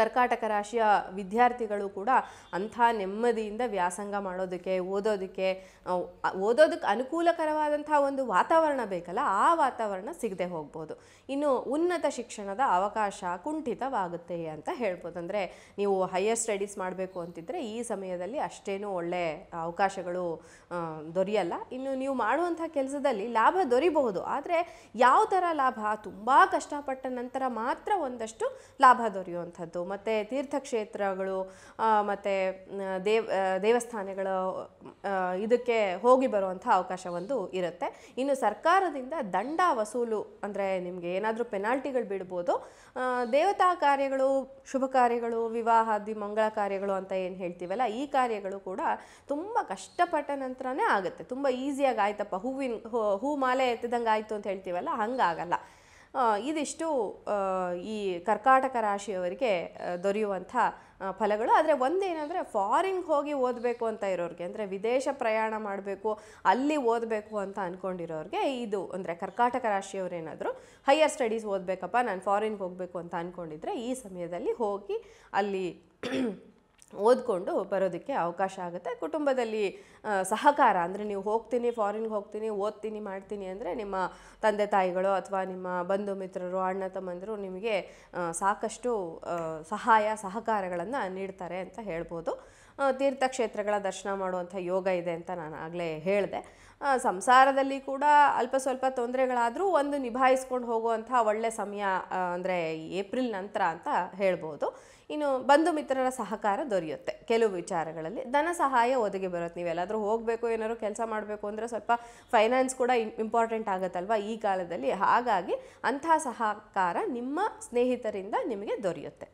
ಕರ್ಕಾಟಕ ರಾಶಿಯ ವಿದ್ಯಾರ್ಥಿಗಳು ಕೂಡ ಅಂಥ ನೆಮ್ಮದಿಯಿಂದ ವ್ಯಾಸಂಗ ಮಾಡೋದಕ್ಕೆ ಓದೋದಕ್ಕೆ ಓದೋದಕ್ಕೆ ಅನುಕೂಲಕರವಾದಂಥ ಒಂದು ವಾತಾವರಣ ಬೇಕಲ್ಲ ಆ ವಾತಾವರಣ ಸಿಗದೆ ಹೋಗ್ಬೋದು ಇನ್ನು ಉನ್ನತ ಶಿಕ್ಷಣದ ಅವಕಾಶ ಕುಂಠಿತವಾಗುತ್ತೆ ಅಂತ ಹೇಳ್ಬೋದು ಅಂದರೆ ನೀವು ಹೈಯರ್ ಸ್ಟಡೀಸ್ ಮಾಡಬೇಕು ಅಂತಿದ್ದರೆ ಈ ಸಮಯದಲ್ಲಿ ಅಷ್ಟೇನೂ ಒಳ್ಳೆ ಅವಕಾಶಗಳು ದೊರೆಯಲ್ಲ ಇನ್ನು ನೀವು ಮಾಡುವಂಥ ಕೆಲಸದಲ್ಲಿ ಲಾಭ ದೊರಿಬಹುದು ಆದರೆ ಯಾವ ಥರ ಲಾಭ ತುಂಬ ಕಷ್ಟಪಟ್ಟ ನಂತರ ಮಾತ್ರ ಒಂದಷ್ಟು ಲಾಭ ದೊರೆಯುವಂಥದ್ದು ಇರುವಂಥದ್ದು ಮತ್ತು ತೀರ್ಥಕ್ಷೇತ್ರಗಳು ಮತ್ತು ದೇವ ದೇವಸ್ಥಾನಗಳು ಇದಕ್ಕೆ ಹೋಗಿ ಬರುವಂಥ ಅವಕಾಶವೊಂದು ಇರುತ್ತೆ ಇನ್ನು ಸರ್ಕಾರದಿಂದ ದಂಡ ವಸೂಲು ಅಂದರೆ ನಿಮಗೆ ಏನಾದರೂ ಪೆನಾಲ್ಟಿಗಳು ಬಿಡ್ಬೋದು ದೇವತಾ ಕಾರ್ಯಗಳು ಶುಭ ಕಾರ್ಯಗಳು ವಿವಾಹಾದಿ ಮಂಗಳ ಕಾರ್ಯಗಳು ಅಂತ ಏನು ಹೇಳ್ತೀವಲ್ಲ ಈ ಕಾರ್ಯಗಳು ಕೂಡ ತುಂಬ ಕಷ್ಟಪಟ್ಟ ನಂತರನೇ ಆಗುತ್ತೆ ತುಂಬ ಈಸಿಯಾಗಿ ಆಯ್ತಪ್ಪ ಹೂವಿನ ಹೂ ಮಾಲೆ ಎತ್ತಿದಂಗೆ ಆಯಿತು ಅಂತ ಹೇಳ್ತೀವಲ್ಲ ಹಂಗಾಗಲ್ಲ ಇದಿಷ್ಟು ಈ ಕರ್ಕಾಟಕ ರಾಶಿಯವರಿಗೆ ದೊರೆಯುವಂಥ ಫಲಗಳು ಆದರೆ ಒಂದೇನಂದರೆ ಫಾರಿನ್ಗೆ ಹೋಗಿ ಓದಬೇಕು ಅಂತ ಇರೋರಿಗೆ ಅಂದರೆ ವಿದೇಶ ಪ್ರಯಾಣ ಮಾಡಬೇಕು ಅಲ್ಲಿ ಓದಬೇಕು ಅಂತ ಅಂದ್ಕೊಂಡಿರೋರಿಗೆ ಇದು ಅಂದರೆ ಕರ್ಕಾಟಕ ರಾಶಿಯವರೇನಾದರೂ ಹೈಯರ್ ಸ್ಟಡೀಸ್ ಓದಬೇಕಪ್ಪ ನಾನು ಫಾರಿನ್ಗೆ ಹೋಗಬೇಕು ಅಂತ ಅಂದ್ಕೊಂಡಿದ್ರೆ ಈ ಸಮಯದಲ್ಲಿ ಹೋಗಿ ಅಲ್ಲಿ ಓದ್ಕೊಂಡು ಬರೋದಕ್ಕೆ ಅವಕಾಶ ಆಗುತ್ತೆ ಕುಟುಂಬದಲ್ಲಿ ಸಹಕಾರ ಅಂದರೆ ನೀವು ಹೋಗ್ತೀನಿ ಫಾರಿನ್ಗೆ ಹೋಗ್ತೀನಿ ಓದ್ತೀನಿ ಮಾಡ್ತೀನಿ ಅಂದರೆ ನಿಮ್ಮ ತಂದೆ ತಾಯಿಗಳು ಅಥವಾ ನಿಮ್ಮ ಬಂಧು ಮಿತ್ರರು ಅಣ್ಣ ತಮ್ಮಂದರು ನಿಮಗೆ ಸಾಕಷ್ಟು ಸಹಾಯ ಸಹಕಾರಗಳನ್ನು ನೀಡ್ತಾರೆ ಅಂತ ಹೇಳ್ಬೋದು ತೀರ್ಥಕ್ಷೇತ್ರಗಳ ದರ್ಶನ ಮಾಡುವಂಥ ಯೋಗ ಇದೆ ಅಂತ ನಾನು ಆಗಲೇ ಹೇಳಿದೆ ಸಂಸಾರದಲ್ಲಿ ಕೂಡ ಅಲ್ಪ ಸ್ವಲ್ಪ ತೊಂದರೆಗಳಾದರೂ ಒಂದು ನಿಭಾಯಿಸ್ಕೊಂಡು ಹೋಗುವಂಥ ಒಳ್ಳೆಯ ಸಮಯ ಅಂದರೆ ಏಪ್ರಿಲ್ ನಂತರ ಅಂತ ಹೇಳ್ಬೋದು ಇನ್ನು ಬಂಧು ಮಿತ್ರರ ಸಹಕಾರ ದೊರೆಯುತ್ತೆ ಕೆಲವು ವಿಚಾರಗಳಲ್ಲಿ ಧನ ಸಹಾಯ ಒದಗಿ ಬರುತ್ತೆ ನೀವೆಲ್ಲಾದರೂ ಹೋಗಬೇಕು ಏನಾದ್ರು ಕೆಲಸ ಮಾಡಬೇಕು ಅಂದರೆ ಸ್ವಲ್ಪ ಫೈನಾನ್ಸ್ ಕೂಡ ಇಂಪಾರ್ಟೆಂಟ್ ಆಗುತ್ತಲ್ವ ಈ ಕಾಲದಲ್ಲಿ ಹಾಗಾಗಿ ಅಂಥ ಸಹಕಾರ ನಿಮ್ಮ ಸ್ನೇಹಿತರಿಂದ ನಿಮಗೆ ದೊರೆಯುತ್ತೆ